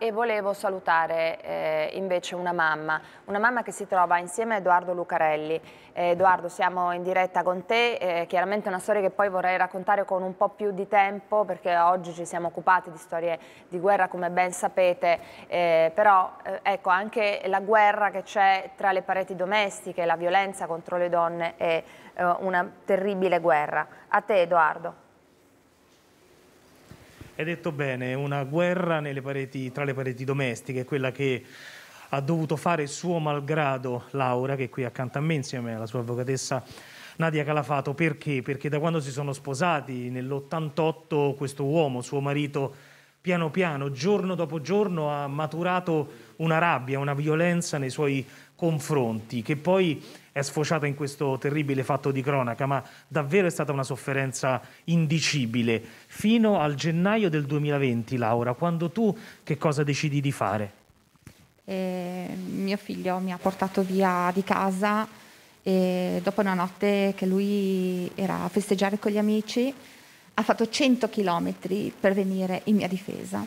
e volevo salutare eh, invece una mamma, una mamma che si trova insieme a Edoardo Lucarelli. Eh, Edoardo siamo in diretta con te, eh, chiaramente una storia che poi vorrei raccontare con un po' più di tempo perché oggi ci siamo occupati di storie di guerra come ben sapete, eh, però eh, ecco anche la guerra che c'è tra le pareti domestiche, la violenza contro le donne è eh, una terribile guerra. A te Edoardo. Hai detto bene, una guerra pareti, tra le pareti domestiche, quella che ha dovuto fare suo malgrado Laura, che è qui accanto a me insieme alla sua avvocatessa Nadia Calafato. Perché? Perché da quando si sono sposati nell'88 questo uomo, suo marito, piano piano, giorno dopo giorno, ha maturato una rabbia, una violenza nei suoi confronti confronti, che poi è sfociata in questo terribile fatto di cronaca, ma davvero è stata una sofferenza indicibile. Fino al gennaio del 2020, Laura, quando tu che cosa decidi di fare? Eh, mio figlio mi ha portato via di casa e dopo una notte che lui era a festeggiare con gli amici ha fatto 100 km per venire in mia difesa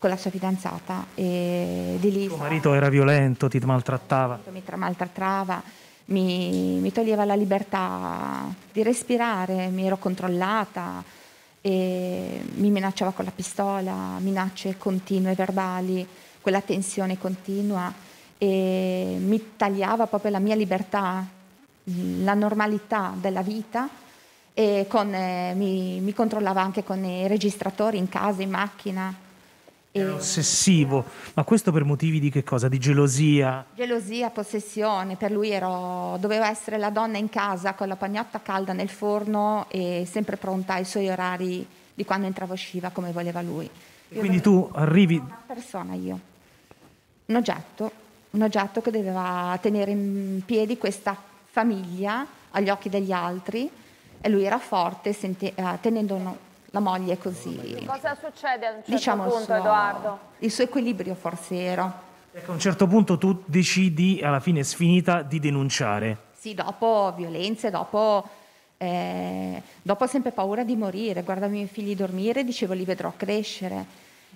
con la sua fidanzata e di lì. Suo marito era violento, ti maltrattava? Mi maltrattava, mi, mi toglieva la libertà di respirare, mi ero controllata, mi minacciava con la pistola, minacce continue verbali, quella tensione continua e mi tagliava proprio la mia libertà, la normalità della vita e con, eh, mi, mi controllava anche con i registratori in casa, in macchina era ossessivo, ma questo per motivi di che cosa? Di gelosia? Gelosia, possessione, per lui ero, doveva essere la donna in casa con la pagnotta calda nel forno e sempre pronta ai suoi orari di quando entrava e usciva come voleva lui. Io Quindi tu arrivi... Una persona io, un oggetto, un oggetto che doveva tenere in piedi questa famiglia agli occhi degli altri e lui era forte senti, eh, tenendo la moglie così... Cosa succede a un certo diciamo punto, il suo, Edoardo? Il suo equilibrio forziero. Ecco, a un certo punto tu decidi, alla fine sfinita, di denunciare. Sì, dopo violenze, dopo, eh, dopo sempre paura di morire. Guardavo i miei figli dormire, dicevo li vedrò crescere.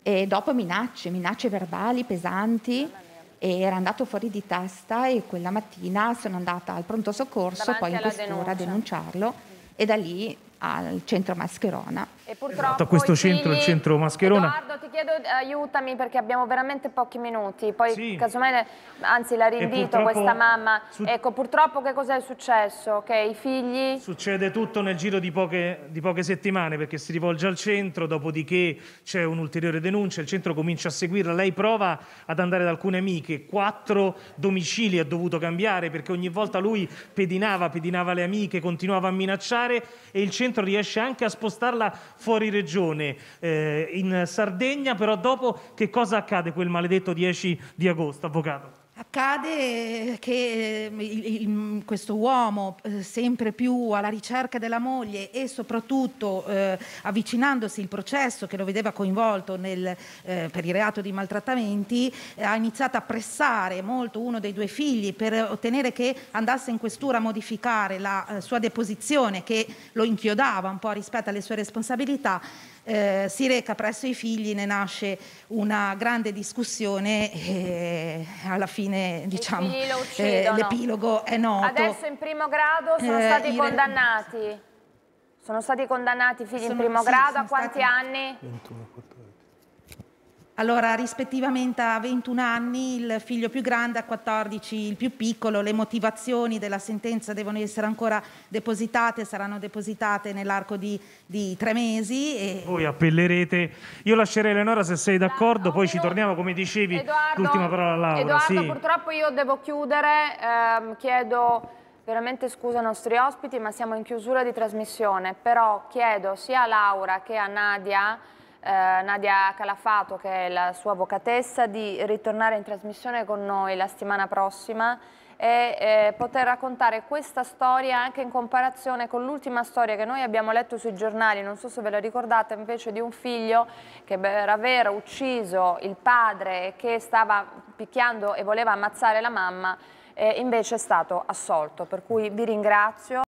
E dopo minacce, minacce verbali pesanti. E era andato fuori di testa e quella mattina sono andata al pronto soccorso, Davanti poi in questura denuncia. a denunciarlo. E da lì al centro Mascherona e esatto, purtroppo questo centro, il centro Mascherona. Edoardo, ti chiedo eh, aiutami perché abbiamo veramente pochi minuti. Poi sì. casomai, anzi la rinvito questa mamma. Ecco, purtroppo che cosa è successo? Che i figli... Succede tutto nel giro di poche, di poche settimane perché si rivolge al centro, dopodiché c'è un'ulteriore denuncia, il centro comincia a seguirla, lei prova ad andare da alcune amiche, quattro domicili ha dovuto cambiare perché ogni volta lui pedinava, pedinava le amiche, continuava a minacciare e il centro riesce anche a spostarla fuori regione eh, in Sardegna, però dopo che cosa accade quel maledetto 10 di agosto, avvocato? Accade che ehm, il, questo uomo, eh, sempre più alla ricerca della moglie e soprattutto eh, avvicinandosi al processo che lo vedeva coinvolto nel, eh, per il reato di maltrattamenti, eh, ha iniziato a pressare molto uno dei due figli per ottenere che andasse in questura a modificare la eh, sua deposizione che lo inchiodava un po' rispetto alle sue responsabilità eh, si reca presso i figli, ne nasce una grande discussione e eh, alla fine diciamo, eh, l'epilogo è noto. Adesso in primo grado sono eh, stati eh, condannati. Sono stati condannati i figli sono, in primo sì, grado a quanti stati... anni? 21. Allora, rispettivamente a 21 anni il figlio più grande, a 14 il più piccolo, le motivazioni della sentenza devono essere ancora depositate, saranno depositate nell'arco di, di, tre mesi. E... Voi appellerete. Io lascerei Eleonora se sei d'accordo, poi ci torniamo come dicevi, l'ultima parola a Laura. Edoardo, sì. purtroppo io devo chiudere, ehm, chiedo... Veramente scusa ai nostri ospiti, ma siamo in chiusura di trasmissione, però chiedo sia a Laura che a Nadia eh, Nadia Calafato, che è la sua avvocatessa, di ritornare in trasmissione con noi la settimana prossima e eh, poter raccontare questa storia anche in comparazione con l'ultima storia che noi abbiamo letto sui giornali, non so se ve la ricordate, invece di un figlio che per aver ucciso il padre che stava picchiando e voleva ammazzare la mamma, eh, invece è stato assolto. Per cui vi ringrazio.